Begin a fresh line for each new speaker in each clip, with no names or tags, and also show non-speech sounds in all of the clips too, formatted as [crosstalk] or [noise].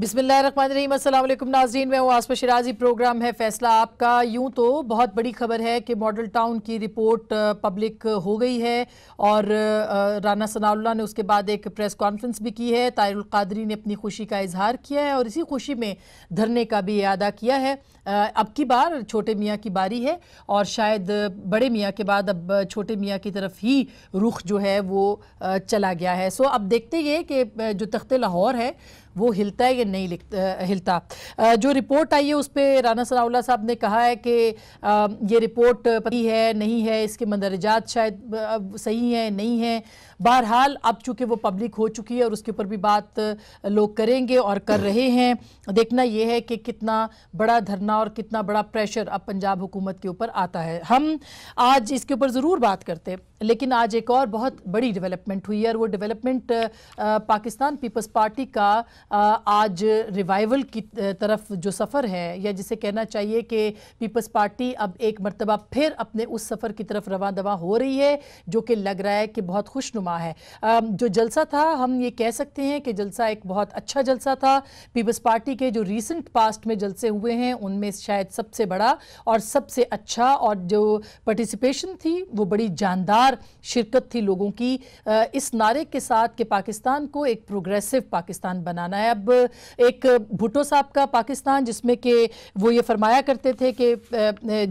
बिस्मिल्लाम अल्लाम नाजरीन मैं हूँ आसमा शराजी प्रोग्राम है फैसला आपका यूं तो बहुत बड़ी खबर है कि मॉडल टाउन की रिपोर्ट पब्लिक हो गई है और राना सनाउल्ला ने उसके बाद एक प्रेस कॉन्फ्रेंस भी की है तायरुल कादरी ने अपनी खुशी का इजहार किया है और इसी खुशी में धरने का भी अदा किया है अब की बार छोटे मियाँ की बारी है और शायद बड़े मियाँ के बाद अब छोटे मियाँ की तरफ ही रुख जो है वो चला गया है सो अब देखते ये कि जो तख्त लाहौर है वो हिलता है या नहीं हिलता जो रिपोर्ट आई है उस पर राना सरावला साहब ने कहा है कि ये रिपोर्ट पति है नहीं है इसके मंदरजात शायद सही हैं नहीं हैं बहरहाल अब चूंकि वो पब्लिक हो चुकी है और उसके ऊपर भी बात लोग करेंगे और कर रहे हैं देखना यह है कि कितना बड़ा धरना और कितना बड़ा प्रेशर अब पंजाब हुकूमत के ऊपर आता है हम आज इसके ऊपर ज़रूर बात करते हैं लेकिन आज एक और बहुत बड़ी डेवलपमेंट हुई है और वो डेवलपमेंट पाकिस्तान पीपल्स पार्टी का आज रिवाइवल की तरफ जो सफ़र है या जिसे कहना चाहिए कि पीपल्स पार्टी अब एक मरतबा फिर अपने उस सफ़र की तरफ रवा दवा हो रही है जो कि लग रहा है कि बहुत खुशनुमा है जो जलसा था हम ये कह सकते हैं कि जलसा एक बहुत अच्छा जलसा था पीपल्स पार्टी के जो रिसेंट पास्ट में जलसे हुए हैं उनमें शायद सबसे बड़ा और सबसे अच्छा और जो पार्टिसिपेशन थी वो बड़ी जानदार शिरकत थी लोगों की इस नारे के साथ कि पाकिस्तान को एक प्रोग्रेसिव पाकिस्तान बनाना बनाना है अब एक भुटो साहब का पाकिस्तान जिसमें कि वो ये फरमाया करते थे कि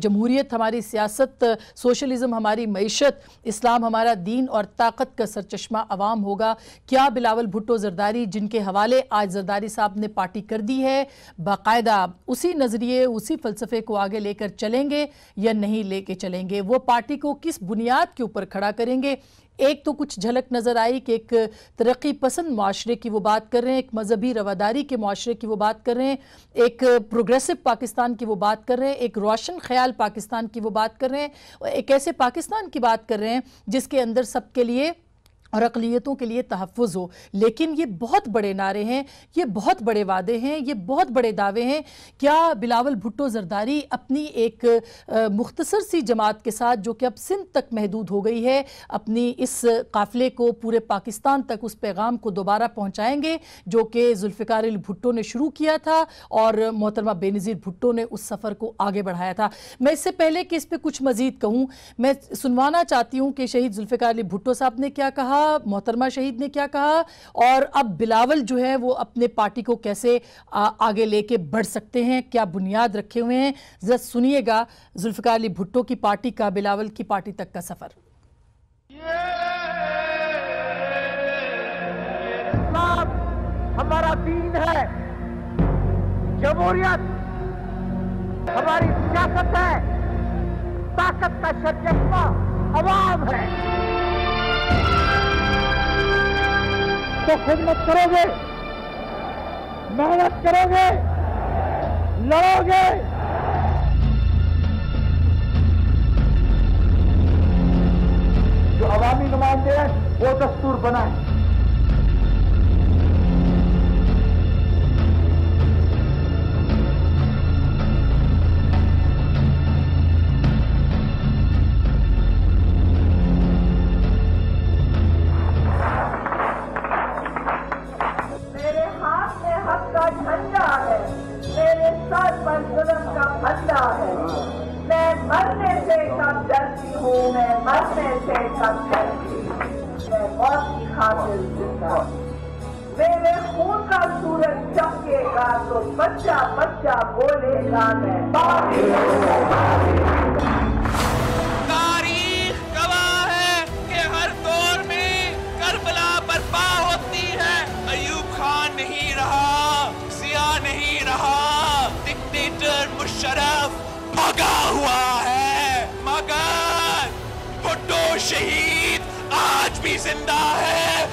जमहूरियत हमारी सियासत सोशलिज़म हमारी मीशत इस्लाम हमारा दीन और ताकत का सरचश्मा आवाम होगा क्या बिलावल भुटो जरदारी जिनके हवाले आज जरदारी साहब ने पार्टी कर दी है बाकायदा उसी नज़रिए उसी फ़लसफ़े को आगे लेकर चलेंगे या नहीं लेके चलेंगे वो पार्टी को किस बुनियाद के ऊपर खड़ा करेंगे एक तो कुछ झलक नज़र आई कि एक तरक्की पसंद माशरे की वो बात कर रहे हैं एक मजहबी रवादारी के माशरे की वो बात कर रहे हैं एक प्रोग्रेसिव पाकिस्तान की वो बात कर रहे हैं एक रोशन ख्याल पाकिस्तान की वो बात कर रहे हैं एक ऐसे पाकिस्तान की बात कर रहे हैं जिसके अंदर सबके लिए और अकलीतों के लिए तहफ़ हो लेकिन ये बहुत बड़े नारे हैं ये बहुत बड़े वादे हैं ये बहुत बड़े दावे हैं क्या बिलावल भुट्टो जरदारी अपनी एक मुख्तसर सी जमात के साथ जो कि अब सिंध तक महदूद हो गई है अपनी इस काफ़िले को पूरे पाकिस्तान तक उस पैगाम को दोबारा पहुँचाएँगे जो कि जुल्फ़िकार भुट्टो ने शुरू किया था और मोहतरमा बेनज़ीर भुट्टो ने उस सफ़र को आगे बढ़ाया था मैं इससे पहले कि इस पर कुछ मज़ीद कहूँ मैं सुनवाना चाहती हूँ कि शहीद जुल्फ़िकार भुट्टो साहब ने क्या कहा कहा मोहतरमा शहीद ने क्या कहा और अब बिलावल जो है वो अपने पार्टी को कैसे आगे लेके बढ़ सकते हैं क्या बुनियाद रखे हुए हैं जरा सुनिएगा जुल्फ़िकार अली भुट्टो की पार्टी का बिलावल की पार्टी तक का सफ़र
हमारा दीन है जमहूरियत हमारी सियासत
है ताकत का शर्चस्वा आवाम है तो खुद मत करोगे मेहनत करोगे लड़ोगे
जो अवामी नुमाइंदे हैं वो दस्तूर बनाए
मेरे खून का सूरज चमकेगा तो बच्चा बच्चा बोलेगा मैं
जिंदा है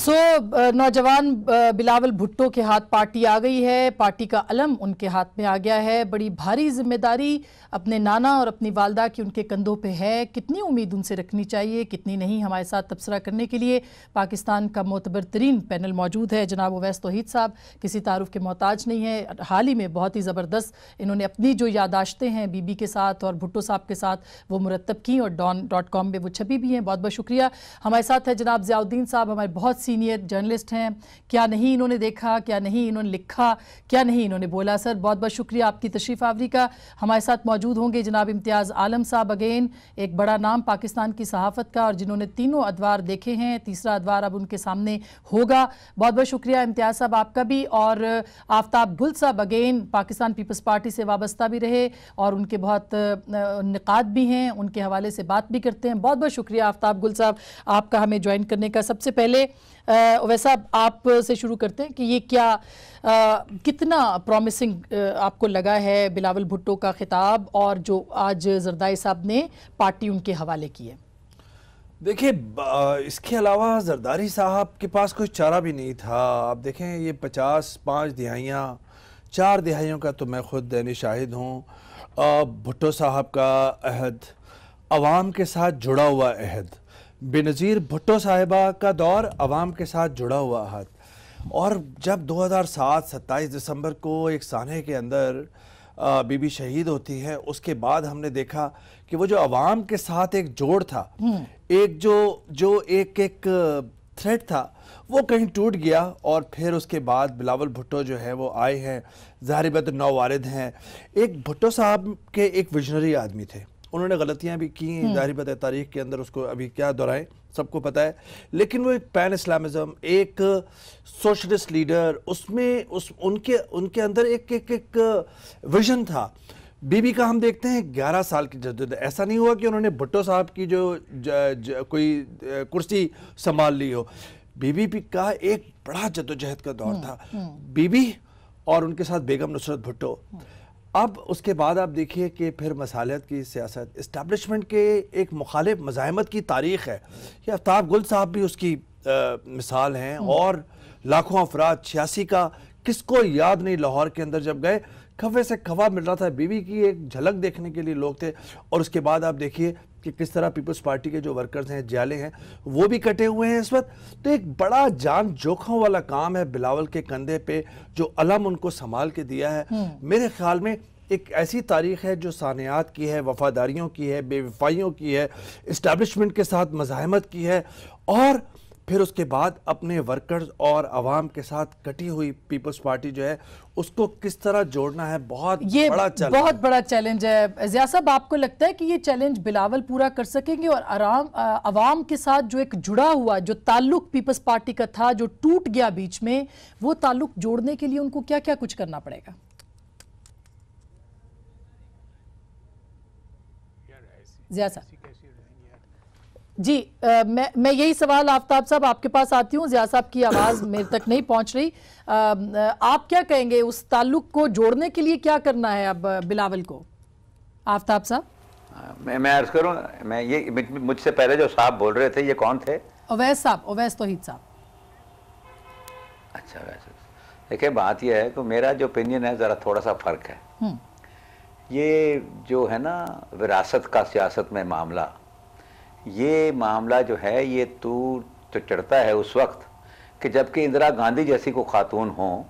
सो so, uh, नौजवान uh, बिलावल भुट्टो के हाथ पार्टी आ गई है पार्टी का अलम उनके हाथ में आ गया है बड़ी भारी जिम्मेदारी अपने नाना और अपनी वालदा की उनके कंधों पे है कितनी उम्मीद उनसे रखनी चाहिए कितनी नहीं हमारे साथ तबसरा करने के लिए पाकिस्तान का मोतबर तरीन पैनल मौजूद है जनाब अवैस तोहीद साहब किसी तारुफ के मोहताज नहीं है हाल ही में बहुत ही ज़बरदस्त इन्होंने अपनी जो यादाश्तें हैं बीबी के साथ और भुट्टो साहब के साथ वो मुरतब की और डॉन डॉट कॉम पर वो छपी भी हैं बहुत बहुत शुक्रिया हमारे साथ है जनाब जियाउद्दीन साहब हमारे बहुत सीनियर जर्नलिस्ट हैं क्या नहीं इन्होंने देखा क्या नहीं इन्होंने लिखा क्या नहीं इन्होंने बोला सर बहुत बहुत शुक्रिया आपकी तशरीफ़ आवरी का हमारे साथ मौजूद मौजूद होंगे जनाब इम्तियाज़ आलम साहब अगेन एक बड़ा नाम पाकिस्तान की सहाफ़त का और जिन्होंने तीनों अदवार देखे हैं तीसरा अदवार अब उनके सामने होगा बहुत बहुत शुक्रिया इम्तियाज़ साहब आपका भी और आफ्ताब गुल साहब अगेन पाकिस्तान पीपल्स पार्टी से वाबस्ता भी रहे और उनके बहुत निकात भी हैं उनके हवाले से बात भी करते हैं बहुत बहुत शुक्रिया आफ्ताब गुल साहब आपका हमें ज्वाइन करने का सबसे पहले वैसा आप से शुरू करते हैं कि ये क्या आ, कितना प्रॉमिसिंग आपको लगा है बिलावल भुट्टो का खिताब और जो आज जरदारी साहब ने पार्टी उनके हवाले की है
देखिए इसके अलावा जरदारी साहब के पास कोई चारा भी नहीं था आप देखें ये पचास पाँच दिहाइयाँ चार दिहाइयों का तो मैं खुद दैनी शाहिद हूँ भुट्टो साहब का अहद आवाम के साथ जुड़ा हुआ अहद बेनज़ीर भुट्टो साहिबा का दौर आवाम के साथ जुड़ा हुआ अहद और जब 2007 27 दिसंबर को एक सानहे के अंदर बीबी शहीद होती है उसके बाद हमने देखा कि वो जो अवाम के साथ एक जोड़ था हम्म। एक जो जो एक एक थ्रेड था वो कहीं टूट गया और फिर उसके बाद बिलावल भुट्टो जो है वो आए हैं ज़ाहिर नौ वारद हैं एक भुट्टो साहब के एक विजनरी आदमी थे उन्होंने गलतियां भी की हम्म। ज़ाहिर तारीख के अंदर उसको अभी क्या दोहराएं सबको पता है लेकिन वो एक पैन इस्लामिज्म एक सोशलिस्ट लीडर उसमें उस उनके उनके अंदर एक एक एक विजन था बीबी का हम देखते हैं 11 साल की जद्दोजहद ऐसा नहीं हुआ कि उन्होंने भुट्टो साहब की जो ज, ज, कोई कुर्सी संभाल ली हो बीबी का एक बड़ा जद्दोजहद का दौर हम्म, था हम्म। बीबी और उनके साथ बेगम नुसरत भुट्टो हम्म। अब उसके बाद आप देखिए कि फिर मसालियत की सियासत इस्टबलिशमेंट के एक मुखालिफ मज़ामत की तारीख है कि आफ्ताब गुल साहब भी उसकी आ, मिसाल हैं हम्म। और लाखों अफराद छियासी का किसको याद नहीं लाहौर के अंदर जब गए खफे से खवा मिल रहा था बीवी की एक झलक देखने के लिए लोग थे और उसके बाद आप देखिए कि किस तरह पीपल्स पार्टी के जो वर्कर्स हैं जाले हैं वो भी कटे हुए हैं इस वक्त तो एक बड़ा जान जोखों वाला काम है बिलावल के कंधे पे जो अलम उनको संभाल के दिया है हम्म। मेरे ख्याल में एक ऐसी तारीख है जो सानियात की है वफादारियों की है बेवफाइयों की है इस्टेबलिशमेंट के साथ मज़ाहमत की है और फिर उसके बाद अपने वर्कर्स और आवाम के साथ कटी हुई पीपल्स पार्टी जो है उसको किस तरह जोड़ना है बहुत ये बड़ा चैलेंज बहुत
बड़ा चैलेंज है जिया साहब आपको लगता है कि ये चैलेंज बिलावल पूरा कर सकेंगे और आराम आवाम के साथ जो एक जुड़ा हुआ जो ताल्लुक पीपल्स पार्टी का था जो टूट गया बीच में वो ताल्लुक जोड़ने के लिए उनको क्या क्या कुछ करना पड़ेगा जिया साहब जी आ, मैं मैं यही सवाल आफ्ताब साहब आपके पास आती हूँ जिया साहब की आवाज़ [coughs] मेरे तक नहीं पहुँच रही आ, आप क्या कहेंगे उस ताल्लुक को जोड़ने के लिए क्या करना है अब बिलावल को आफ्ताब साहब
मैं मैं अर्ज करूँ मैं ये मुझसे पहले जो साहब बोल रहे थे ये कौन थे
अवैस साहब अवैस तोहिद साहब
अच्छा वैसे देखिए बात यह है कि मेरा जो ओपिनियन है ज़रा थोड़ा सा फ़र्क है
हम्म।
ये जो है ना विरासत का सियासत में मामला ये मामला जो है ये तू तो चढ़ता है उस वक्त कि जबकि इंदिरा गांधी जैसी को खातून हों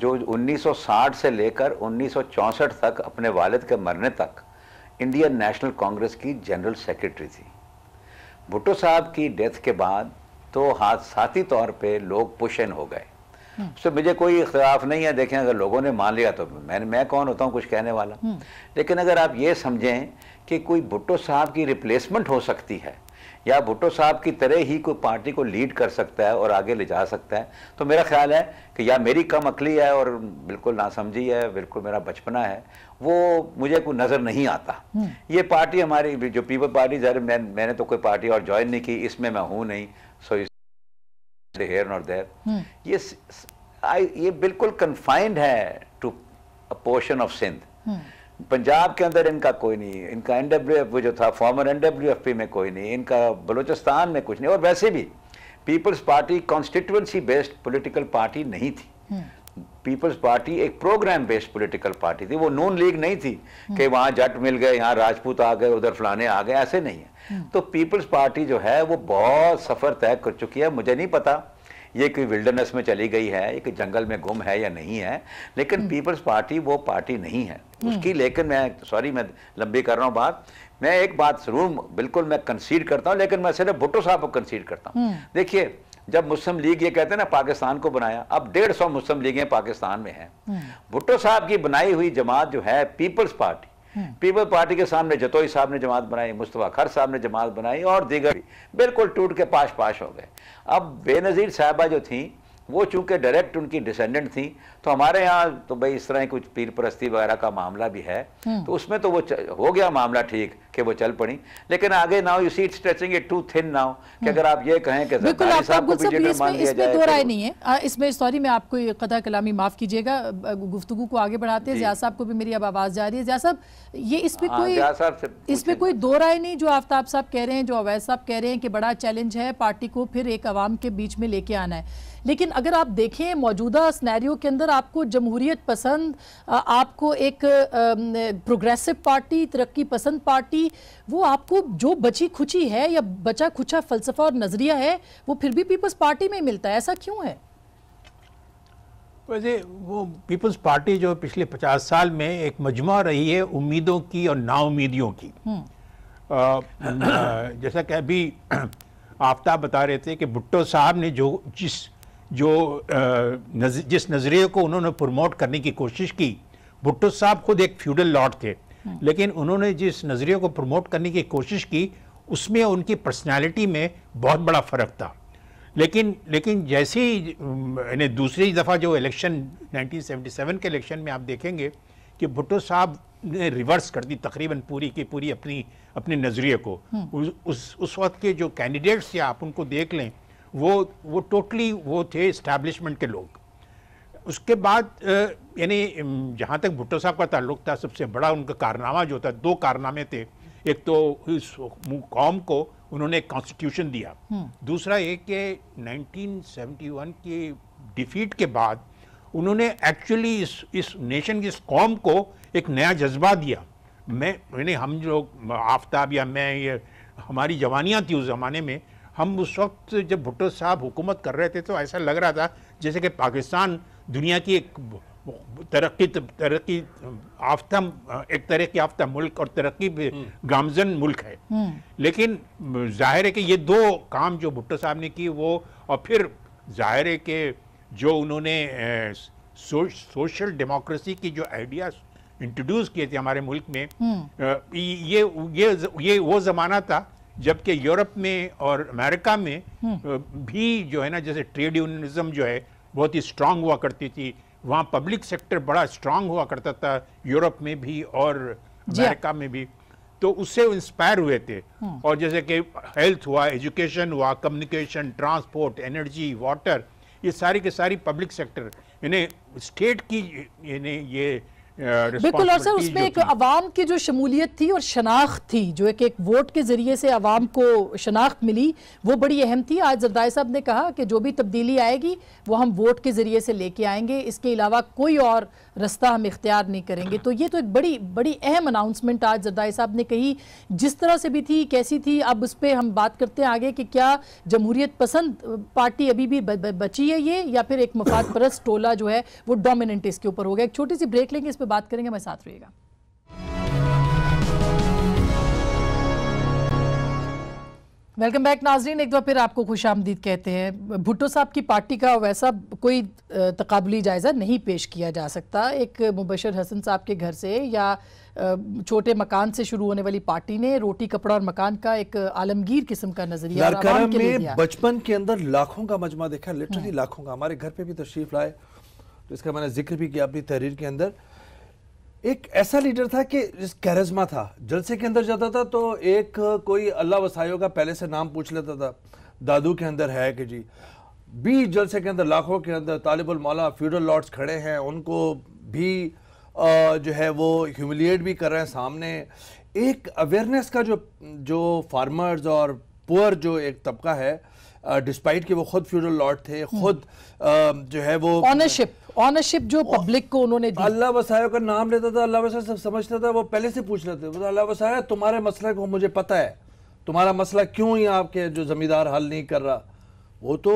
जो 1960 से लेकर 1964 तक अपने वालिद के मरने तक इंडियन नेशनल कांग्रेस की जनरल सेक्रेटरी थी भुट्टो साहब की डेथ के बाद तो हादसाती तौर पे लोग पुशन हो गए उससे मुझे कोई इख्तलाफ नहीं है देखें अगर लोगों ने मान लिया तो मैं मैं कौन होता हूँ कुछ कहने वाला हम्म। लेकिन अगर आप ये समझें कि कोई भुट्टो साहब की रिप्लेसमेंट हो सकती है या भुट्टो साहब की तरह ही कोई पार्टी को लीड कर सकता है और आगे ले जा सकता है तो मेरा ख्याल है कि या मेरी कम अकली है और बिल्कुल नासमझी है बिल्कुल मेरा बचपना है वो मुझे कोई नज़र नहीं आता हम्म। ये पार्टी हमारी जो पीपल पार्टी ज़ाहिर मैं, मैंने तो कोई पार्टी और ज्वाइन नहीं की इसमें मैं हूँ नहीं सो इस Hmm. ये बिल्कुल कन्फाइंड है to a portion of Sindh Punjab के अंदर इनका कोई नहीं इनका एन डब्ल्यू जो था former N W F P में कोई नहीं इनका बलूचिस्तान में कुछ नहीं और वैसे भी people's party constituency based political party नहीं थी hmm. पीपल्स पार्टी एक प्रोग्राम बेस्ड पॉलिटिकल पार्टी थी वो नॉन लीग नहीं थी कि हम्म। वहाँ जट मिल गए यहाँ राजपूत आ गए उधर फलाने आ गए ऐसे नहीं है हम्म। तो पीपल्स पार्टी जो है वो बहुत सफ़र तय कर चुकी है मुझे नहीं पता ये कोई विल्डरनेस में चली गई है ये कोई जंगल में गुम है या नहीं है लेकिन हम्म। पीपल्स पार्टी वो पार्टी नहीं है उसकी लेकिन मैं सॉरी मैं लंबी कर रहा हूँ बात मैं एक बात जरूर बिल्कुल मैं कंसीड करता हूँ लेकिन मैं सिर्फ भुट्टो साहब को कंसीड करता हूँ देखिए जब मुस्लिम लीग ये कहते हैं ना पाकिस्तान को बनाया अब डेढ़ सौ मुस्लिम लीगें पाकिस्तान में हैं हम्म। भुट्टो साहब की बनाई हुई जमात जो है पीपल्स पार्टी हम्म। पीपल पार्टी के सामने जतोई साहब ने जमात बनाई मुस्तफ़ा खर साहब ने जमात बनाई और दीगर बिल्कुल टूट के पाश पाश हो गए अब बेनज़ीर साहबा जो थी वो चूंकि डायरेक्ट उनकी डिसेंडेंट थी तो हमारे यहाँ तो भाई इस तरह ही कुछ पीर परस्ती वगैरह का मामला भी है हम्म। तो उसमें तो वो हो गया मामला ठीक कि वो चल पड़ी लेकिन आगे now you see stretching it too thin now कि हम्म। अगर आप ये कहें कि बिल्कुल इसमें दो तो राय नहीं
है इसमें सॉरी मैं आपको कथा कलामी माफ कीजिएगा गुफ्तु को आगे बढ़ाते हैं जिया साहब को भी मेरी अब आवाज जा रही है जिया साहब ये इसमें हाँ, कोई इसमें कोई दो राय नहीं जो आफ्ताब साहब कह रहे हैं जो अवैध साहब कह रहे हैं कि बड़ा चैलेंज है पार्टी को फिर एक आवाम के बीच में लेके आना है लेकिन अगर आप देखें मौजूदा स्नैरियो के अंदर आपको जमहूरियत पसंद आपको एक प्रोग्रेसिव पार्टी तरक्की पसंद पार्टी वो आपको जो बची खुची है या बचा खुचा फलसफा और नज़रिया है वो फिर भी पीपल्स पार्टी में मिलता है ऐसा क्यों है
वैसे वो पीपल्स पार्टी जो पिछले पचास साल में एक मजमा रही है उम्मीदों की और नाउमीदियों की आ, हम्म। जैसा कि अभी [clears throat] आफ्ताब बता रहे थे कि भुट्टो साहब ने जो जिस जो नज, जिस नज़रिए को उन्होंने प्रमोट करने की कोशिश की भुट्टो साहब खुद एक फ्यूडल लॉर्ड थे हाँ। लेकिन उन्होंने जिस नज़रिए को प्रमोट करने की कोशिश की उसमें उनकी पर्सनालिटी में बहुत बड़ा फ़र्क था लेकिन लेकिन जैसे ही यानी दूसरी दफ़ा जो इलेक्शन 1977 के इलेक्शन में आप देखेंगे कि भुट्टो साहब ने रिवर्स कर दी तकरीबन पूरी की पूरी अपनी अपने नज़रिए को हाँ। उस उस वक्त के जो कैंडिडेट्स थे आप उनको देख लें वो वो टोटली वो थे इस्टेब्लिशमेंट के लोग उसके बाद यानी जहाँ तक भुट्टो साहब का ताल्लुक था सबसे बड़ा उनका कारनामा जो था दो कारनामे थे एक तो इस कौम को उन्होंने कॉन्स्टिट्यूशन दिया हम्म। दूसरा ये कि 1971 की डिफीट के बाद उन्होंने एक्चुअली इस इस नेशन की इस कौम को एक नया जज्बा दिया मैं यानी हम जो आफ्ताब या मैं ये हमारी जवानियाँ थी उस ज़माने में हम उस वक्त जब भुट्टो साहब हुकूमत कर रहे थे तो ऐसा लग रहा था जैसे कि पाकिस्तान दुनिया की एक तरक्की तरक्की आफ्ता एक तरह की आफ्ता मुल्क और तरक्की हम्म। गामजन मुल्क है हम्म। लेकिन जाहिर है कि ये दो काम जो भुट्टो साहब ने किए वो और फिर जाहिर है कि जो उन्होंने सो, सोशल डेमोक्रेसी की जो आइडिया इंट्रोड्यूस किए थे हमारे मुल्क में हम्म। ये ये ये वो ज़माना था जबकि यूरोप में और अमेरिका में हम्म। भी जो है ना जैसे ट्रेड यूनियनिज्म जो है बहुत ही स्ट्रांग हुआ करती थी वहाँ पब्लिक सेक्टर बड़ा स्ट्रांग हुआ करता था यूरोप में भी और अमेरिका में भी तो उससे इंस्पायर हुए थे हम्म। और जैसे कि हेल्थ हुआ एजुकेशन हुआ कम्युनिकेशन ट्रांसपोर्ट एनर्जी वाटर ये सारी के सारी पब्लिक सेक्टर यानी स्टेट की यानी ये बिल्कुल और सर उसमें एक
आवाम की जो शमूलियत थी और शनाख्त थी जो एक एक वोट के ज़रिए से आवाम को शनाख्त मिली वो बड़ी अहम थी आज जरदारी साहब ने कहा कि जो भी तब्दीली आएगी वो हम वोट के ज़रिए से लेके आएंगे इसके अलावा कोई और रास्ता हम इख्तियार नहीं करेंगे तो ये तो एक बड़ी बड़ी अहम अनाउंसमेंट आज जरदारी साहब ने कही जिस तरह से भी थी कैसी थी अब उस पर हम बात करते हैं आगे कि क्या जमहूरियत पसंद पार्टी अभी भी बची है ये या फिर एक मफाद परस्त टोला जो है वो डोमिनेंट इसके ऊपर हो गया एक छोटी सी ब्रेक लेंगे इस पर पर बात करेंगे हमारे साथ रहिएगा वेलकम बैक नाजरीन एक बार फिर आपको खुश आमदीद कहते हैं भुट्टो साहब की पार्टी का वैसा कोई तकबली जायज़ा नहीं पेश किया जा सकता एक मुबशर हसन साहब के घर से या छोटे मकान से शुरू होने वाली पार्टी ने रोटी कपड़ा और मकान का एक आलमगीर किस्म का नजरिया
बचपन के अंदर लाखों का मजमा देखा लिटरली हाँ। लाखों का हमारे घर पर भी तशरीफ लाए जिसका तो मैंने जिक्र भी किया अपनी तहरीर के अंदर एक ऐसा लीडर था कि जिस कैरिज्मा था जलसे के अंदर जाता था तो एक कोई अल्लाह वसायों का पहले से नाम पूछ लेता था दादू के अंदर है कि जी बी जलसे के अंदर लाखों के अंदर तालिबुल मौला फ्यूडल लॉर्ड्स खड़े हैं उनको भी आ, जो है वो ह्यूमिलिएट भी कर रहे हैं सामने एक अवेयरनेस का जो जो फार्मर्स और पुअर जो एक तबका है डिस्पाइट कि वो खुद फ्यूडल लॉर्ड थे हम्म। खुद जो है वो ऑनरशिप ऑनरशिप जो पब्लिक को उन्होंने दी अल्लाह वसाया का नाम लेता था अल्लाह वसाया सब समझता था वो पहले से पूछ लेते थे अल्लाह वसाया तुम्हारे मसले को मुझे पता है तुम्हारा मसला क्यों ही आपके जो ज़मींदार हल नहीं कर रहा वो तो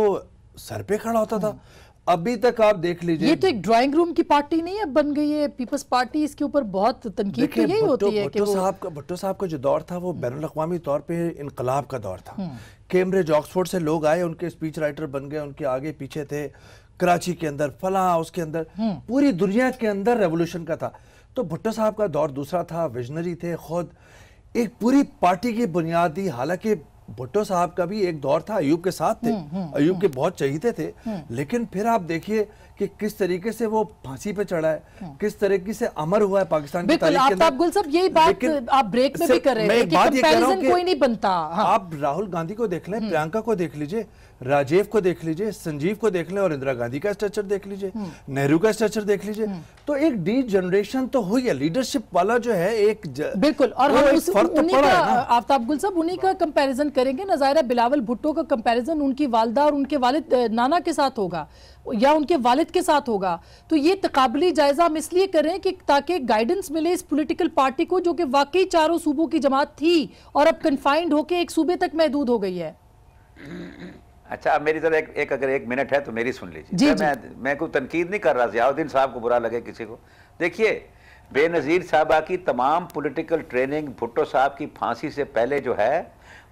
सर पे खड़ा होता था हम्म। अभी तक आप देख लीजिए ये तो
एक ड्राइंग रूम की पार्टी नहीं अब बन गई है पीपल्स पार्टी इसके ऊपर बहुत तनकीद की तो यही होती है भुट्टो साहब
का भुट्टो साहब का जो दौर था वो बैन अवी तौर पर इनकलाब का दौर था कैम्ब्रिज हम्म। ऑक्सफोर्ड से लोग आए उनके स्पीच राइटर बन गए उनके आगे पीछे थे कराची के अंदर फला उसके अंदर हम्म। पूरी दुनिया के अंदर रेवोल्यूशन का था तो भुट्टो साहब का दौर दूसरा था विजनरी थे खुद एक पूरी पार्टी की बुनियादी हालांकि भुट्टो साहब का भी एक दौर था अयुब के साथ थे हम्म, हम्म, अयुब के हम्म। बहुत चहीते थे लेकिन फिर आप देखिए कि किस तरीके से वो फांसी पे चढ़ा है हाँ। किस तरीके से अमर हुआ है पाकिस्तान हाँ। आप राहुल गांधी को देख लें हम्म। प्रियंका को देख लीजिए राजीव को देख लीजिए संजीव को देख लें और इंदिरा गांधी का स्ट्रक्चर देख लीजिए हम्म। नेहरू का स्ट्रक्चर देख लीजिए हम्म। तो एक डी जनरेशन तो हुई है लीडरशिप वाला जो है एक बिल्कुल और
आफ्ताब गुल साहब उन्हीं का कंपेरिजन करेंगे नजायरा बिलावल भुट्टो का कंपेरिजन उनकी वालदा और उनके वालिद नाना के साथ होगा या उनके वालिद के साथ होगा तो ये तकबली जायजा हम इसलिए करें कि ताकि गाइडेंस मिले इस पोलिटिकल पार्टी को जो कि वाकई चारों सूबों की जमात थी और अब कन्फाइंड होकर एक सूबे तक महदूद हो गई है
अच्छा अब मेरी तरह एक, एक अगर एक मिनट है तो मेरी सुन लीजिए जी, जी, मैं मैं कोई तनकीद नहीं कर रहा जियाउद्दीन साहब को बुरा लगे किसी को देखिए बेनज़ीर साहबा की तमाम पॉलिटिकल ट्रेनिंग भुट्टो साहब की फांसी से पहले जो है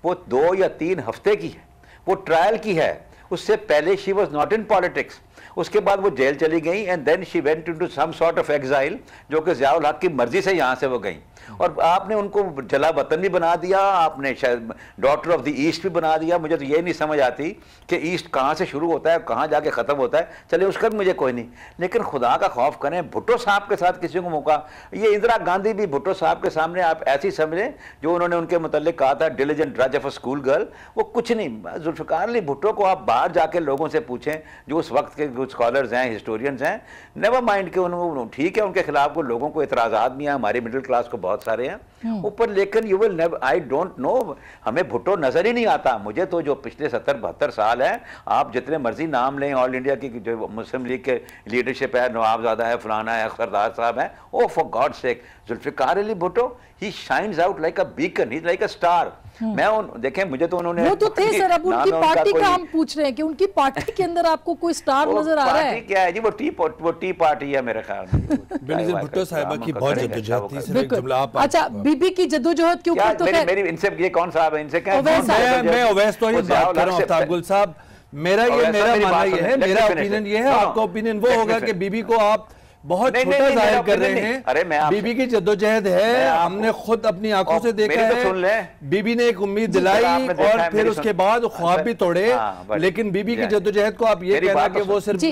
वो दो या तीन हफ्ते की है वो ट्रायल की है उससे पहले she was not in politics उसके बाद वो जेल चली गई and then she went into some sort of exile जो कि ज़ियाउल हक की मर्ज़ी से यहाँ से वो गई और आपने उनको जला वतन भी बना दिया आपने शायद डॉटर ऑफ द ईस्ट भी बना दिया मुझे तो ये नहीं समझ आती कि ईस्ट कहाँ से शुरू होता है कहाँ जाके ख़त्म होता है चले उसका भी मुझे कोई नहीं लेकिन खुदा का खौफ करें भुट्टो साहब के साथ किसी को मौका ये इंदिरा गांधी भी भुट्टो साहब के सामने आप ऐसी समझें जो उन्होंने उनके मतलब कहा था डिलीजेंट रज ऑफ अ स्कूल गर्ल वो कुछ नहीं जुल्फ़िकार अली भुट्टो को आप बाहर जाके लोगों से पूछें जो उस वक्त के कुछ स्कॉलर्स हैं हिस्टोरियंस हैं नेवर माइंड के उनको ठीक है उनके खिलाफ को लोगों को एतराज़ात आदमी हैं हमारी मिडिल क्लास को बहुत बहुत सारे हैं ऊपर लेकिन you will never I don't know हमें भुट्टो नज़र ही नहीं आता मुझे तो जो पिछले सत्तर बहत्तर साल है आप जितने मर्जी नाम लें ऑल इंडिया की जो मुस्लिम लीग के लीडरशिप है नवाबजादा है फलाना है अख्तरदार साहब हैं oh oh, for God sake Zulfikar Ali Bhutto he shines out like a beacon he like a star hmm. मैं उन देखें मुझे तो उन्होंने वो तो थे सर अब उनकी पार्टी का हम
पूछ रहे हैं कि उनकी पार्टी के अंदर आपको कोई स्टार नजर आ रहा है
क्या है जी वो टी वो टी पार्टी है मेरे ख्याल
में [laughs] भुट्टो साहिबा की बहुत जद्दोजहद थी
सर जुमला आप अच्छा
बीबी की जद्दोजहद के ऊपर तो मेरी
इनसे ये कौन साहब है इनसे क्या मैं ओवैस तो ये बात कर रहा हूं अब्दुल
साहब मेरा ये मेरा मानना ये है मेरा ओपिनियन ये है आपका ओपिनियन वो होगा कि बीबी को आप बहुत छोटा जाहिर कर रहे हैं अरे मैं बीबी की जद्दोजहद है हमने खुद अपनी आंखों से देखा तो है बीबी ने एक उम्मीद तो दिलाई और फिर उसके बाद ख्वाब भी तोड़े हाँ, लेकिन बीबी की जद्दोजहद को आप ये कहना कि तो वो सिर्फ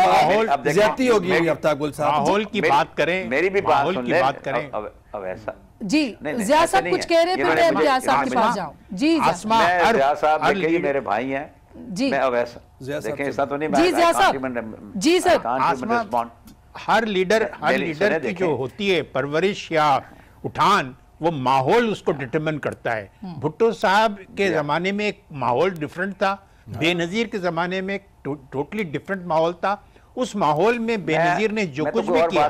माहौल ज्यादा होगी अफ्ताब गुल साहब माहौल की बात करें मेरी
भी माहौल की बात करें अब ऐसा
जी जिया साहब कुछ कह रहे हैं मैं साहब के पास जाऊं जी आसमा जिया साहब
मेरे भाई हैं जी मैं ऐसा तो नहीं
जी जी सर
हर लीडर हर लीडर की जो
होती है परवरिश या उठान वो माहौल उसको डिटरमिन करता है हम्म। भुट्टो साहब के जमाने में एक माहौल डिफरेंट था बेनजीर के जमाने में टोटली डिफरेंट माहौल था उस माहौल में बेनजीर ने जो कुछ भी किया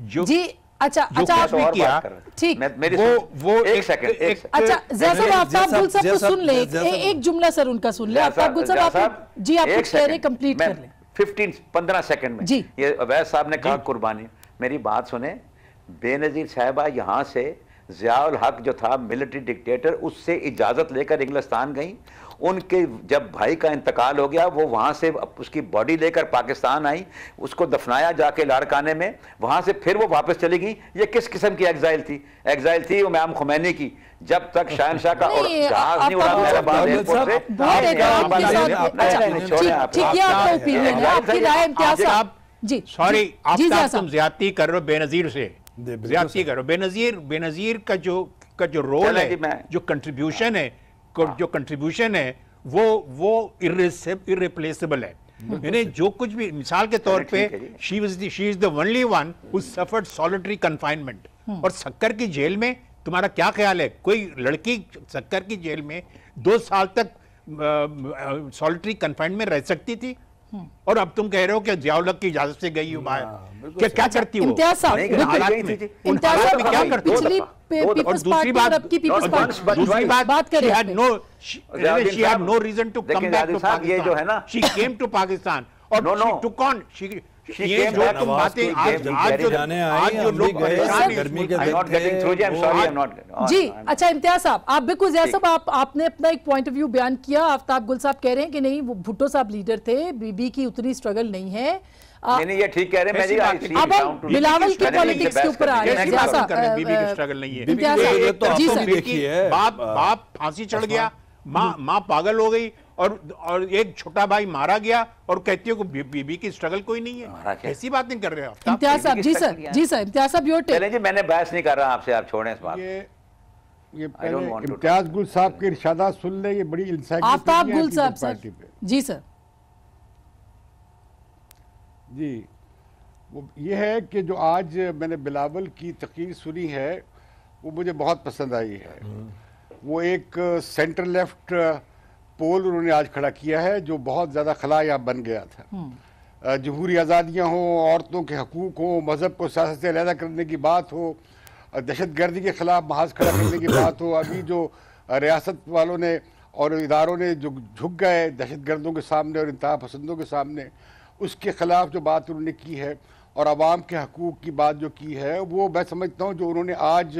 जो जी
अच्छा अच्छा आप तो किया
ठीक वो वो एक सेकंड अच्छा जैसा आफ्ताब गुल साहब को सुन ले एक
जुमला सर उनका सुन ले आफ्ताब गुल साहब आप जी आप कंप्लीट कर
15 15 सेकंड में जी ये अवैध साहब ने कहा कुर्बानी मेरी बात सुने बेनजीर साहबा यहाँ से जियाउल हक जो था मिलिट्री डिक्टेटर उससे इजाजत लेकर इंग्लिस्तान गई उनके जब भाई का इंतकाल हो गया वो वहाँ से उसकी बॉडी लेकर पाकिस्तान आई उसको दफनाया जाके लाड़काने में वहाँ से फिर वो वापस चली गई ये किस किस्म की एग्जाइल थी एग्जाइल थी उमैम खुमैनी की जब तक शाहनशाह शाह का और जहाज नहीं उड़ा मेहरबान
सॉरी
कर रहे बेनजीर से करो बेनजीर बेनजीर का जो का जो रोल है जो कंट्रीब्यूशन है हाँ। जो कंट्रीब्यूशन है वो वो इरेप्लेसेबल है यानी जो कुछ भी मिसाल के तौर पे she is she is the only one who suffered solitary confinement और शक्कर की जेल में तुम्हारा क्या ख्याल है कोई लड़की शक्कर की जेल में दो साल तक सॉलिटरी कन्फाइनमेंट रह सकती थी हम्म। और अब तुम कह रहे हो कि जियाउलक की इजाजत से गई हूँ बाहर क्या क्या करती हूँ क्या करती और दूसरी बात बात
करें no she no reason to come back to Pakistan she came
to Pakistan और शी ये जो तुम बातें आज आज जो जाने आज जो लोग परेशान गर्मी के आई जी I am sorry I am not
जी
अच्छा इम्तियाज साहब आप बिल्कुल जिया साहब आप आपने अपना एक पॉइंट ऑफ व्यू बयान किया आफ्ताब गुल साहब कह रहे हैं कि नहीं वो भुट्टो साहब लीडर थे बीबी की उतनी स्ट्रगल नहीं है नहीं ये ठीक कह रहे हैं मैं अब बिलावल की पॉलिटिक्स के ऊपर आ रहे हैं जिया साहब बीबी की स्ट्रगल
नहीं तो है बाप बाप फांसी चढ़ गया माँ माँ पागल हो गई और और एक छोटा भाई मारा गया और कहती
हो बीबी की स्ट्रगल कोई नहीं है ऐसी बात नहीं कर रहे आप मैंने बहस नहीं कर रहा आपसे आप छोड़े इस बात
ये इम्तियाज गुल साहब सुन ले ये बड़ी गुल साहब पे जी सर जी वो ये है कि जो आज मैंने बिलावल की तकीर सुनी है वो मुझे बहुत पसंद आई है हम्म। वो एक सेंटर लेफ्ट पोल उन्होंने आज खड़ा किया है जो बहुत ज़्यादा खलायाब बन गया था हम्म। जमहूरी आज़ादियाँ हों औरतों के हकूक़ हों मज़हब को सियासत से अलहदा करने की बात हो दहशत गर्दी के ख़िलाफ़ महाज खड़ा करने की बात हो अभी जो रियासत वालों ने और इदारों ने जो झुक गए दहशत गर्दों के सामने और इंतहा पसंदों के सामने उसके ख़िलाफ़ जो बात उन्होंने की है और आवाम के हकूक़ की बात जो की है वो मैं समझता हूँ जो उन्होंने आज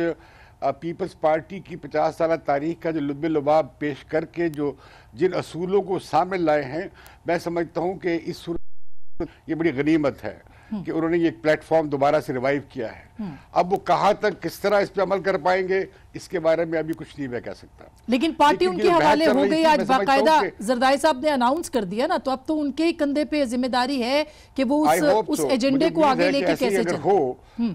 पीपल्स पार्टी की पचास साल तारीख का जो लुब लुबाब पेश करके जो जिन असूलों को सामने लाए हैं मैं समझता हूँ कि इस ये बड़ी गनीमत है हम्म। कि उन्होंने ये प्लेटफॉर्म दोबारा से रिवाइव किया है हम्म। अब वो कहाँ तक किस तरह इस पर अमल कर पाएंगे इसके बारे में अभी कुछ नहीं मैं कह सकता
लेकिन पार्टी लेकिन उनके हवाले हो गई आज बाकायदा जरदारी साहब ने अनाउंस कर दिया ना तो अब तो उनके ही कंधे पे जिम्मेदारी है कि वो उस, उस एजेंडे को आगे लेके कैसे हो हम्म।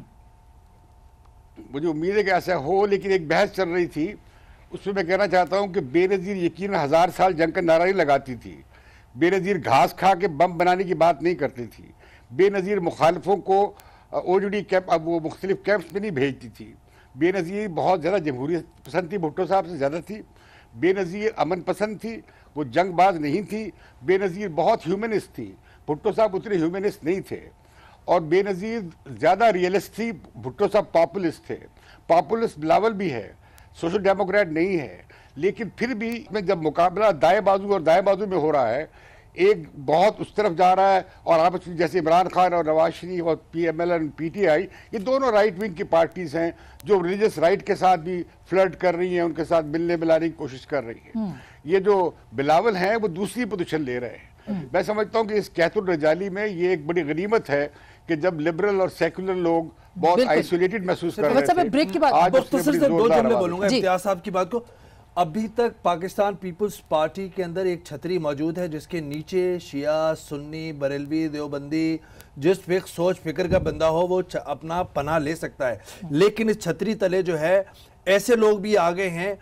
मुझे उम्मीद है कि ऐसा हो लेकिन एक बहस चल रही थी उसमें मैं कहना चाहता हूँ कि बेनज़ीर यकीन हज़ार साल जंग का नारा नहीं लगाती थी बेनज़ीर घास खा के बम बनाने की बात नहीं करती थी बेनज़ीर मुखालफों को ओ जी कैंप अब वो मुख्तलिफ कैंप्स में नहीं भेजती थी बेनज़ीर बहुत ज़्यादा जमहूरियत पसंद थी भुट्टो साहब से ज़्यादा थी बेनज़ीर अमन पसंद थी वो जंगबाज नहीं थी बेनज़ीर बहुत ह्यूमनिस्ट थी भुट्टो साहब उतने ह्यूमनिस्ट नहीं थे और बेनज़ीर ज़्यादा रियलिस्ट थी भुट्टो साहब पॉपुलिस्ट थे पॉपुलिस्ट बिलावल भी है सोशल डेमोक्रेट नहीं है लेकिन फिर भी में जब मुकाबला दाएं बाजू और दाएं बाजू में हो रहा है एक बहुत उस तरफ जा रहा है और आपस में जैसे इमरान खान और नवाज शरीफ और P M L and P T I ये दोनों राइट विंग की पार्टीज़ हैं जो रिलीजियस राइट के साथ भी फ्लर्ट कर रही हैं उनके साथ मिलने मिलाने की कोशिश कर रही है हम्म। ये जो बिलावल हैं वो दूसरी पोजिशन ले रहे हैं हम्म। मैं समझता हूँ कि इस कैतुल रजाली में ये एक बड़ी गनीमत है कि जब लिबरल और सेकुलर लोग बहुत आइसोलेटेड
महसूस तो कर तो रहे थे ब्रेक के बाद बोलूंगा साहब की बात को अभी तक पाकिस्तान पीपल्स पार्टी के अंदर एक छतरी मौजूद है जिसके नीचे शिया सुन्नी बरेलवी देवबंदी जिस फिक सोच फिक्र का बंदा हो वो अपना पना ले सकता है लेकिन इस छतरी तले जो है ऐसे लोग भी आ गए हैं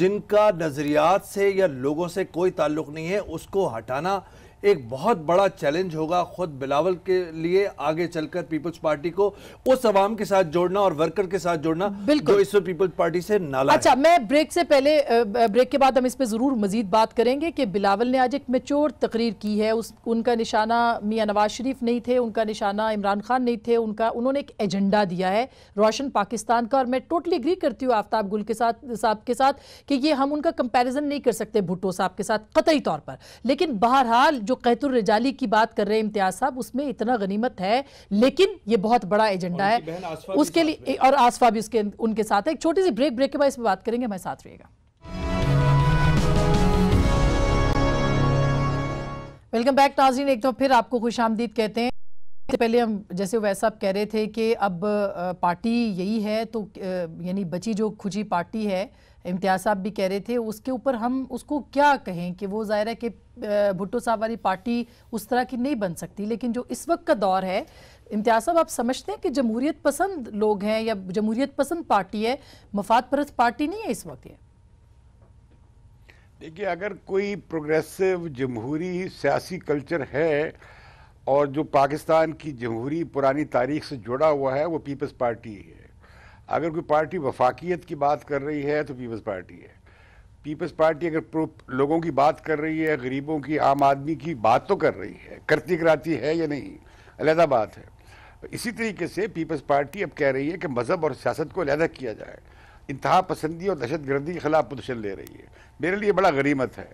जिनका नज़रियात से या लोगों से कोई ताल्लुक नहीं है उसको हटाना एक बहुत बड़ा चैलेंज होगा खुद बिलावल के लिए आगे चलकर पीपल्स पार्टी को उस आवाम के साथ जोड़ना और वर्कर के साथ जोड़ना जो इस पीपल्स पार्टी से नाला अच्छा
मैं ब्रेक से पहले ब्रेक के बाद हम इस पर ज़रूर मजीद बात करेंगे कि बिलावल ने आज एक मेचोर तकरीर की है उस उनका निशाना मियाँ नवाज शरीफ नहीं थे उनका निशाना इमरान खान नहीं थे उनका उन्होंने एक एजेंडा दिया है रोशन पाकिस्तान का और मैं टोटली एग्री करती हूँ आफ्ताब गुल के साथ साहब के साथ कि ये हम उनका कंपेरिजन नहीं कर सकते भुट्टो साहब के साथ कतई तौर पर लेकिन बहरहाल जो जो कैतुर रिजाली की बात कर रहे हैं इम्तियाज साहब उसमें इतना गनीमत है लेकिन ये बहुत बड़ा एजेंडा है उसके लिए और आसफा भी उसके उनके साथ है एक छोटी सी ब्रेक ब्रेक के बाद इसमें बात करेंगे हमारे साथ रहिएगा वेलकम बैक नाजरीन एक तो फिर आपको खुश आमदीद कहते हैं से पहले हम जैसे वैसा आप कह रहे थे कि अब पार्टी यही है तो यानी बची जो खुजी पार्टी है इम्तियाज साहब भी कह रहे थे उसके ऊपर हम उसको क्या कहें कि वो ज़ाहिर है कि भुट्टो साहब वाली पार्टी उस तरह की नहीं बन सकती लेकिन जो इस वक्त का दौर है इम्तियाज साहब आप समझते हैं कि जमहूरियत पसंद लोग हैं या जमहूरियत पसंद पार्टी है मफाद परस्त पार्टी नहीं है इस वक्त ये
देखिए अगर कोई प्रोग्रेसिव जमहूरी सियासी कल्चर है और जो पाकिस्तान की जमहूरी पुरानी तारीख से जुड़ा हुआ है वो पीपल्स पार्टी है अगर कोई पार्टी वफाकियत की बात कर रही है तो पीपल्स पार्टी है पीपल्स पार्टी अगर लोगों की बात कर रही है गरीबों की आम आदमी की बात तो कर रही है करती कराती है या नहीं अलहदा बात है इसी तरीके से पीपल्स पार्टी अब कह रही है कि मज़हब और सियासत को अलहदा किया जाए इंतहा पसंदी और दहशत गर्दी के खिलाफ पोजिशन ले रही है मेरे लिए बड़ा गरीमत है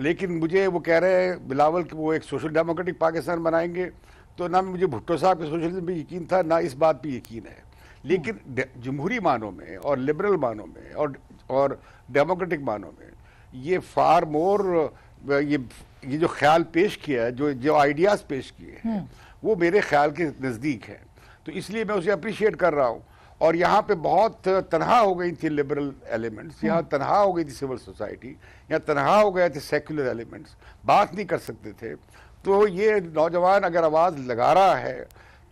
लेकिन मुझे वो कह रहे हैं बिलावल कि वो एक सोशल डेमोक्रेटिक पाकिस्तान बनाएंगे तो ना मुझे भुट्टो साहब के सोशलिज्म पर यकीन था ना इस बात पर यकीन है लेकिन जमहूरी मानों में और लिबरल मानों में और और डेमोक्रेटिक मानों में ये फार मोर ये ये जो ख्याल पेश किया है जो जो आइडियाज़ पेश किए हैं हम्म। वो मेरे ख्याल के नज़दीक है तो इसलिए मैं उसे अप्रिशिएट कर रहा हूँ और यहाँ पे बहुत तनहा हो गई थी लिबरल एलिमेंट्स यहाँ हम्म। तनहा हो गई थी सिविल सोसाइटी यहाँ तनहा हो गए थे सेकुलर एलिमेंट्स बात नहीं कर सकते थे तो ये नौजवान अगर आवाज़ लगा रहा है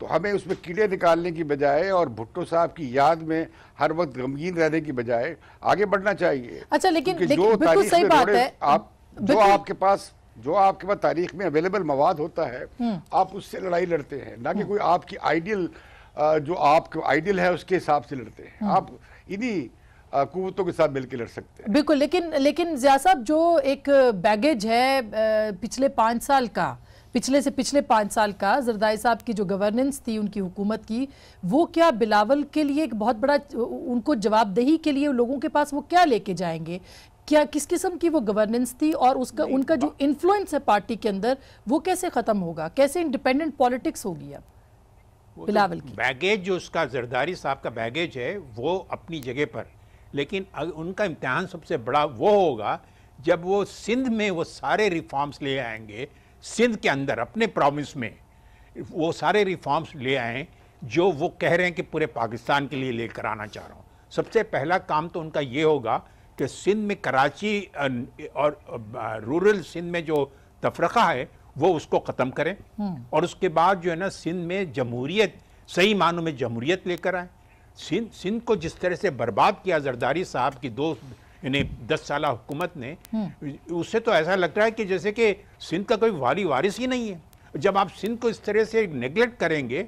तो हमें उसमें कीड़े निकालने की बजाय और भुट्टो साहब की याद में हर वक्त गमगीन रहने की बजाय आगे बढ़ना चाहिए अच्छा लेकिन, लेकिन जो तारीख सही बात है आप जो आपके पास जो आपके पास तारीख में अवेलेबल मवाद होता है हम्म। आप उससे लड़ाई लड़ते हैं ना कि हम्म। कोई आपकी आइडियल जो आपका आइडियल है उसके हिसाब से लड़ते हैं हम्म। आप इन्हीं कुतों के साथ मिलकर लड़ सकते
हैं बिल्कुल लेकिन लेकिन जिया साहब जो एक बैगेज है पिछले पाँच साल का पिछले से पिछले पाँच साल का जरदारी साहब की जो गवर्नेंस थी उनकी हुकूमत की वो क्या बिलावल के लिए एक बहुत बड़ा उनको जवाबदेही के लिए लोगों के पास वो क्या लेके जाएंगे क्या किस किस्म की वो गवर्नेंस थी और उसका उनका जो इन्फ्लुएंस है पार्टी के अंदर वो कैसे ख़त्म होगा कैसे इंडिपेंडेंट पॉलिटिक्स होगी अब तो बिलावल
की बैगेज जो उसका जरदारी साहब का बैगेज है वो अपनी जगह पर लेकिन उनका इम्तहान सबसे बड़ा वो होगा जब वो सिंध में वो सारे रिफॉर्म्स ले आएंगे सिंध के अंदर अपने प्रोविंस में वो सारे रिफॉर्म्स ले आए जो वो कह रहे हैं कि पूरे पाकिस्तान के लिए लेकर आना चाह रहा हूँ सबसे पहला काम तो उनका ये होगा कि सिंध में कराची और रूरल सिंध में जो तफरखा है वो उसको ख़त्म करें हम्म। और उसके बाद जो है ना सिंध में जमहूरीत सही मानों में जमहूरीत लेकर आए सिंध सिंध को जिस तरह से बर्बाद किया जरदारी साहब की दो यानी दस साल हुकूमत ने हम्म। उससे तो ऐसा लग रहा है कि जैसे कि सिंध का कोई वारी वारिस ही नहीं है जब आप सिंध को इस तरह से नेगलेक्ट करेंगे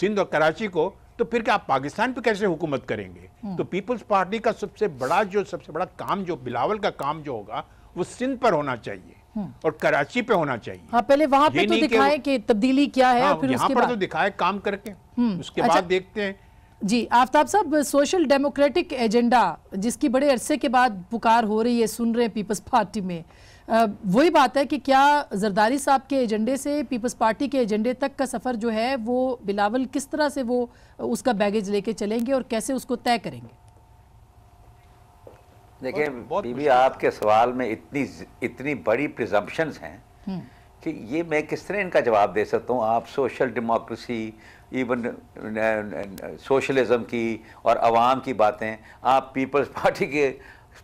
सिंध और कराची को तो फिर क्या आप पाकिस्तान पे कैसे हुकूमत करेंगे हम्म। तो पीपल्स पार्टी का सबसे बड़ा जो सबसे बड़ा काम जो बिलावल का काम जो होगा वो सिंध पर होना चाहिए हम्म। और कराची पे होना चाहिए हाँ,
पहले वहां पे तो दिखाए कि तब्दीली क्या है हाँ, फिर यहाँ पर तो
दिखाए काम करके उसके बाद अच्छा। देखते
हैं जी आफ्ताब साहब सोशल डेमोक्रेटिक एजेंडा जिसकी बड़े अरसे के बाद पुकार हो रही है सुन रहे हैं पीपल्स पार्टी में वही बात है कि क्या जरदारी साहब के एजेंडे से पीपल्स पार्टी के एजेंडे तक का सफ़र जो है वो बिलावल किस तरह से वो उसका बैगेज लेके चलेंगे और कैसे उसको तय करेंगे
देखिए बीबी आपके सवाल में इतनी इतनी बड़ी प्रिजम्पन्स हैं हम्म। कि ये मैं किस तरह इनका जवाब दे सकता हूँ आप social democracy even socialism uh, की और आवाम की बातें आप पीपल्स पार्टी [laughs] के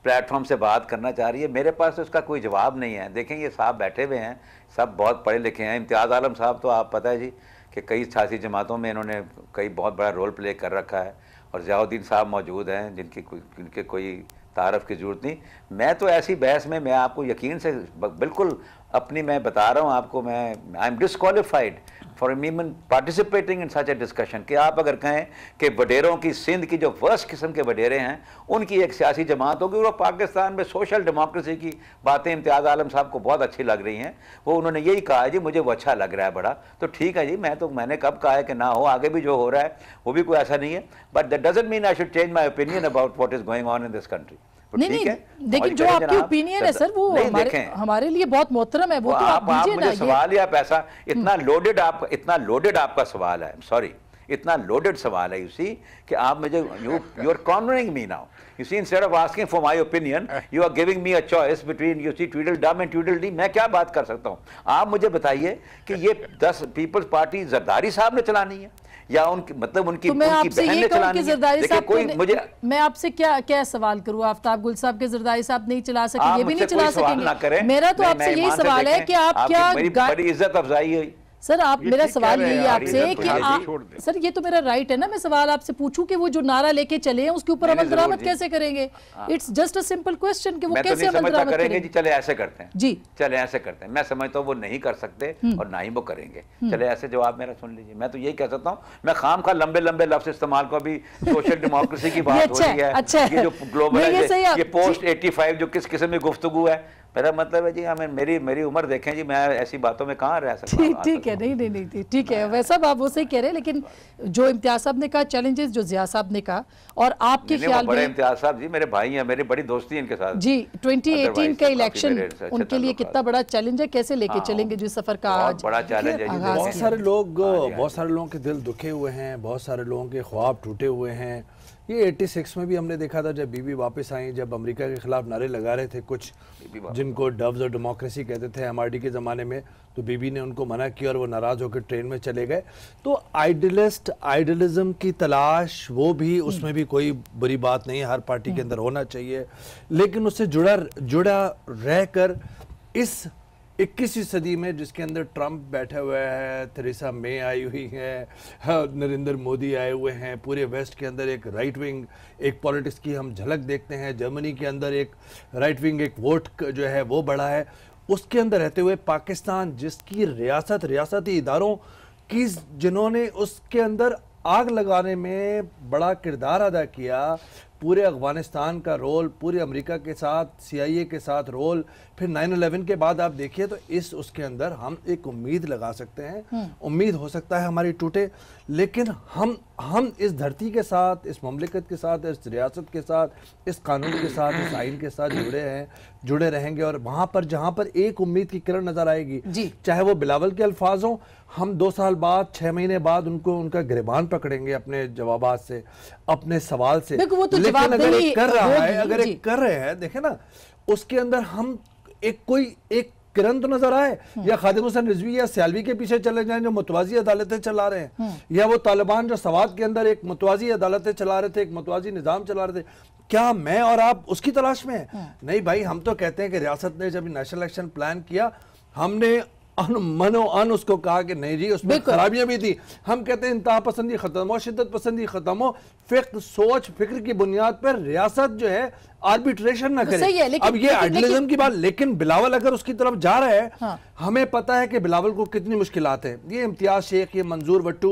प्लेटफॉर्म से बात करना चाह रही है मेरे पास तो उसका कोई जवाब नहीं है देखें ये साहब बैठे हुए हैं सब बहुत पढ़े लिखे हैं इम्तियाज़ आलम साहब तो आप पता है जी कि कई सियासी जमातों में इन्होंने कई बहुत बड़ा रोल प्ले कर रखा है और जयाउद्दीन साहब मौजूद हैं जिनकी जिनके कोई तारफ़ की ज़रूरत नहीं मैं तो ऐसी बहस में मैं आपको यकीन से बिल्कुल अपनी मैं बता रहा हूँ आपको मैं आई एम डिसक्वालिफाइड फॉर मीमन participating in such a discussion कि आप अगर कहें कि वडेरों की सिंध की जो वर्स्ट किस्म के वडेरे हैं उनकी एक सियासी जमात होगी वो पाकिस्तान में सोशल डेमोक्रेसी की बातें इम्तियाज़ आलम साहब को बहुत अच्छी लग रही हैं वो उन्होंने यही कहा जी मुझे वो अच्छा लग रहा है बड़ा तो ठीक है जी मैं तो मैंने कब कहा है कि ना हो आगे भी जो हो रहा है वो भी कोई ऐसा नहीं है but that doesn't mean I should change my opinion about what is going on in this country नहीं नहीं लेकिन जो आपकी ओपिनियन है तो सर वो हमारे
हमारे लिए बहुत मोहतरम है वो तो आप, आप मुझे सवाल
या पैसा हम्म। इतना लोडेड आप इतना लोडेड आपका सवाल है सॉरी इतना लोडेड सवाल है यूसी कि आप मुझे you you are cornering me now you see instead of asking for my opinion you are giving me a choice between you see tweedle dum and ट्विडल D मैं क्या बात कर सकता हूँ आप मुझे बताइए कि ये दस पीपल्स पार्टी जरदारी साहब ने चलानी है या उनकी मतलब उनकी, तो मैं ये कहूँ कि जरदारी साहब कोई मुझे
मैं आपसे क्या क्या सवाल करूँ आफ्ताब गुल साहब के जरदारी साहब नहीं चला सके ये भी नहीं चला सकेंगे मेरा तो आपसे यही सवाल है कि आप क्या बड़ी
इज्जत अफजाई हुई
सर आप मेरा सवाल यही है आपसे कि आ, सर ये तो मेरा राइट है ना मैं सवाल आपसे पूछूं कि वो जो नारा लेके चले हैं उसके ऊपर अमल दरामद कैसे करेंगे it's just a simple question कि वो तो कैसे अमल दरामद करेंगे जी
चले ऐसे करते हैं जी चले ऐसे करते हैं मैं समझता हूँ वो नहीं कर सकते हम्म। और ना ही वो करेंगे हम्म। चले ऐसे जवाब मेरा सुन लीजिए मैं तो यही कह सकता हूँ मैं खाम खा लंबे लंबे लफ्ज इस्तेमाल को अभी सोशल डेमोक्रेसी की [laughs] बात हो रही अच्छा, अच्छा। [laughs] है ये जो ग्लोबल ये पोस्ट एट्टी जो किस किस्म की गुफ्तु है मेरा मतलब है जी हमें मेरी मेरी उम्र देखें जी मैं ऐसी बातों में कहाँ रह सकता ठीक ठीक
है नहीं नहीं नहीं ठीक है वैसा आप वो सही कह रहे हैं लेकिन जो इम्तियाज साहब ने कहा चैलेंजेस जो जिया साहब ने कहा और आपके ख्याल बड़े
इम्तियाज साहब जी मेरे भाई हैं मेरी बड़ी दोस्ती है इनके साथ जी
ट्वेंटी एटीन का इलेक्शन अच्छा उनके लिए कितना बड़ा चैलेंज है कैसे लेके हाँ, चलेंगे जिस सफर का आज
बड़ा चैलेंज है बहुत सारे
लोग हाँ हाँ बहुत सारे लोगों के दिल दुखे हुए हैं बहुत सारे लोगों के ख्वाब टूटे हुए हैं ये 86 में भी हमने देखा था जब बीबी वापस आई जब अमेरिका के खिलाफ नारे लगा रहे थे कुछ जिनको डब्स और डेमोक्रेसी कहते थे एमआरडी के ज़माने में तो बीबी ने उनको मना किया और वो नाराज़ होकर ट्रेन में चले गए तो आइडलिस्ट आइडलिज्म की तलाश वो भी हम्म। उसमें भी कोई बुरी बात नहीं हर पार्टी के हम्म। अंदर होना चाहिए लेकिन उससे जुड़ा जुड़ा रह कर इस इक्कीसवीं सदी में जिसके अंदर ट्रंप बैठे हुए हैं थेरेसा मे आई हुई हैं हाँ, नरेंद्र मोदी आए हुए हैं पूरे वेस्ट के अंदर एक राइट विंग एक पॉलिटिक्स की हम झलक देखते हैं जर्मनी के अंदर एक राइट विंग एक वोट जो है वो बढ़ा है उसके अंदर रहते हुए पाकिस्तान जिसकी रियासत रियासती इदारों की जिन्होंने उसके अंदर आग लगाने में बड़ा किरदार अदा किया पूरे अफगानिस्तान का रोल पूरे अमेरिका के साथ सीआईए के साथ रोल फिर 9/11 के बाद आप देखिए तो इस उसके अंदर हम एक उम्मीद लगा सकते हैं हम्म। उम्मीद हो सकता है हमारी टूटे लेकिन हम हम इस धरती के साथ इस ममलिकत के साथ इस रियासत के साथ इस कानून के साथ इस आइन के साथ जुड़े हैं जुड़े रहेंगे और वहाँ पर जहाँ पर एक उम्मीद की किरण नजर आएगी चाहे वो बिलावल के अल्फाज हों हम दो साल बाद छः महीने बाद उनको उनका गिरबान पकड़ेंगे अपने जवाब से अपने सवाल से वो तो लेकिन अगर एक कर रहा है अगर एक कर रहे हैं देखे ना उसके अंदर हम एक कोई एक किरण तो नजर आए हम्म। या खादिम हुसैन रिजवी या सियालवी के पीछे चले जाए जो मुतवाजी अदालतें चला रहे हैं हम्म। या वो तालिबान जो सवाद के अंदर एक मुतवाजी अदालतें चला रहे थे एक मुतवाजी निज़ाम चला रहे थे क्या मैं और आप उसकी तलाश में हैं हम्म। नहीं भाई हम तो कहते हैं कि रियासत ने जब नेशनल एक्शन प्लान किया हमने अन मनो अन उसको कहा कि नहीं जी उसमें खराबियां भी थी हम कहते हैं इंतहा पसंदी ख़त्म हो शिदत पसंदी ख़त्म हो फिक्र सोच फिक्र की बुनियाद पर रियासत जो है आर्बिट्रेशन ना तो करे सही है, अब ये आइडियलिज्म की बात लेकिन बिलावल अगर उसकी तरफ जा रहा है हाँ। हमें पता है कि बिलावल को कितनी मुश्किल है ये इम्तियाज शेख ये मंजूर वट्टू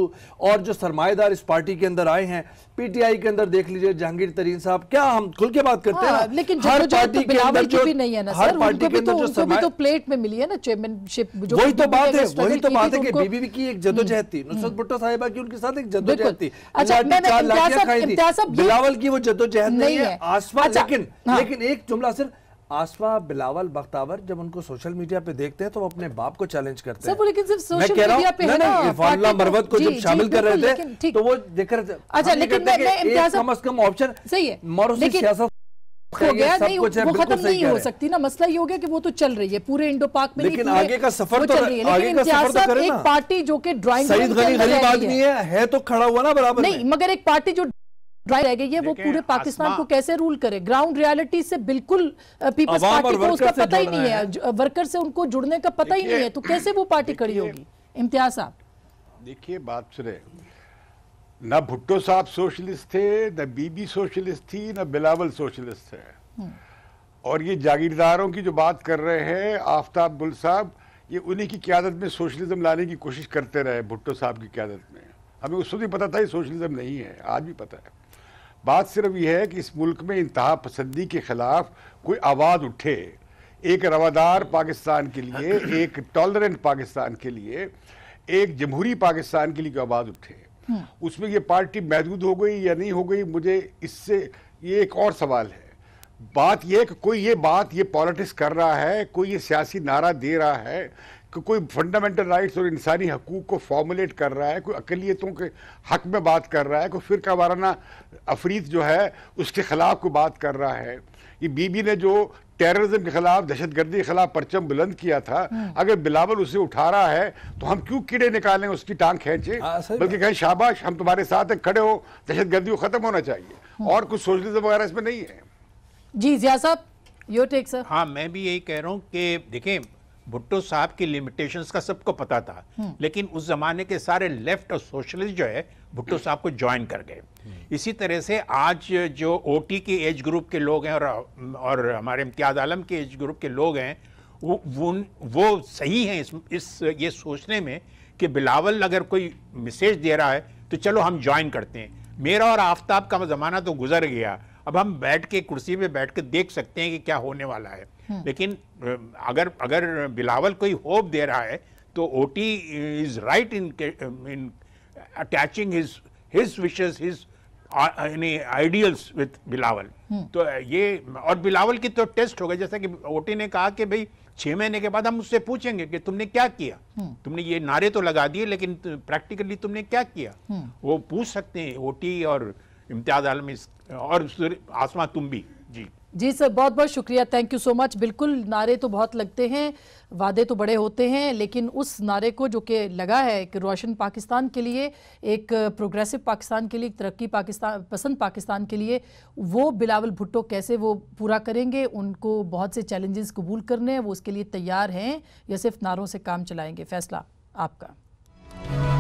और जो सरमाएदार इस पार्टी के अंदर आए हैं पीटीआई के अंदर देख लीजिए जहांगीर तरीन साहब क्या हम खुल के बात करते हैं हाँ, लेकिन हर पार्टी तो के अंदर जो नहीं है ना हर पार्टी के अंदर तो, जो तो
प्लेट में मिली है ना चेयरमैनशिप वही तो बात है वही तो बात है कि
बीबीबी की एक जदोजहद थी हम्म। नुसरत भुट्टो साहिबा की उनके साथ एक जदोजहद थी अच्छा, बिलावल की वो जदोजहद नहीं है आसमा अच्छा, लेकिन लेकिन हाँ। लेकिन एक जुमला सिर्फ आसफा बिलावल बख्तावर जब उनको सोशल मीडिया पे देखते हैं तो वो अपने बाप को चैलेंज करते हैं लेकिन
सिर्फ सोशल मीडिया पे ना, ना, मरवत को जब शामिल कर रहे
थे तो वो देख रहे थे अच्छा लेकिन कम अज कम ऑप्शन सही है सियासत हो गया नहीं वो खत्म नहीं हो
सकती ना मसला ये हो गया कि वो तो चल रही है पूरे इंडो पाक में लेकिन तो आगे का सफर तो चल रही है लेकिन इम्तियाज एक पार्टी जो कि ड्राइंग
है तो खड़ा हुआ ना बराबर नहीं
मगर एक पार्टी जो ड्राइव रह गई है वो पूरे पाकिस्तान को कैसे रूल करे ग्राउंड रियलिटी से बिल्कुल पीपल्स पार्टी को उसका पता ही नहीं है वर्कर से उनको जुड़ने का पता ही नहीं है तो कैसे वो पार्टी खड़ी होगी इम्तिया साहब
देखिए बात सुने ना भुट्टो साहब सोशलिस्ट थे न बीबी सोशलिस्ट थी न बिलावल सोशलिस्ट हम्म। थे और ये जागीरदारों की जो बात कर रहे हैं आफ्ताब गुल साहब ये उन्हीं की क्यादत में सोशलिज्म लाने की कोशिश करते रहे भुट्टो साहब की क्यादत में हमें उस वक्त पता था ये सोशलिज्म नहीं है आज भी पता है बात सिर्फ यह है कि इस मुल्क में इंतहा पसंदी के खिलाफ कोई आवाज़ उठे एक रवादार पाकिस्तान के लिए [clears throat] एक टॉलरेंट पाकिस्तान के लिए एक जमहूरी पाकिस्तान के लिए कोई आवाज़ उठे हम्म। उसमें यह पार्टी महदूद हो गई या नहीं हो गई मुझे इससे ये एक और सवाल है बात यह कि कोई ये बात ये पॉलिटिक्स कर रहा है कोई ये सियासी नारा दे रहा है कि कोई फंडामेंटल राइट्स और इंसानी हकूक को फॉर्मुलेट कर रहा है कोई अकलीतों के हक में बात कर रहा है कोई फिर वाराना अफरीत जो है उसके ख़िलाफ़ को बात कर रहा है ये बीबी ने जो टेररिज्म के खिलाफ दहशतगर्दी के खिलाफ परचम बुलंद किया था हम्म। अगर बिलावल उसे उठा रहा है तो हम क्यों कीड़े निकालें उसकी टांग खेचे हाँ, बल्कि कहें शाबाश हम तुम्हारे साथ हैं खड़े हो दहशतगर्दी को ख़त्म होना चाहिए हम्म। और कुछ सोशलिज्म वगैरह इसमें नहीं है जी जिया साहब यो टेक सर हाँ मैं
भी यही कह रहा हूँ कि देखें भुट्टो साहब की लिमिटेशंस का सबको पता था हम्म। लेकिन उस जमाने के सारे लेफ्ट और सोशलिस्ट जो है भुट्टो साहब को ज्वाइन कर गए हम्म। इसी तरह से आज जो ओटी के एज ग्रुप के लोग हैं और और हमारे इम्तियाज आलम के एज ग्रुप के लोग हैं वो वो, सही हैं इस, इस ये सोचने में कि बिलावल अगर कोई मैसेज दे रहा है तो चलो हम ज्वाइन करते हैं मेरा और आफ्ताब का ज़माना तो गुजर गया अब हम बैठ के कुर्सी पे बैठ के देख सकते हैं कि क्या होने वाला है हम्म। लेकिन अगर अगर बिलावल कोई होप दे रहा है तो ओटी is right in in attaching his his wishes his यानी आइडियल्स विथ बिलावल हम्म। तो ये और बिलावल की तो टेस्ट हो गई जैसा कि ओटी ने कहा कि भाई छह महीने के बाद हम उससे पूछेंगे कि तुमने क्या किया हम्म। तुमने ये नारे तो लगा दिए लेकिन प्रैक्टिकली तुमने क्या किया वो पूछ सकते हैं ओटी और इम्तियाज आलम और आसमा तुम भी
जी सर बहुत बहुत शुक्रिया थैंक यू सो मच बिल्कुल नारे तो बहुत लगते हैं वादे तो बड़े होते हैं लेकिन उस नारे को जो कि लगा है एक रोशन पाकिस्तान के लिए एक प्रोग्रेसिव पाकिस्तान के लिए एक तरक्की पाकिस्तान पसंद पाकिस्तान के लिए वो बिलावल भुट्टो कैसे वो पूरा करेंगे उनको बहुत से चैलेंजेस कबूल करने हैं वो उसके लिए तैयार हैं या सिर्फ नारों से काम चलाएँगे फैसला आपका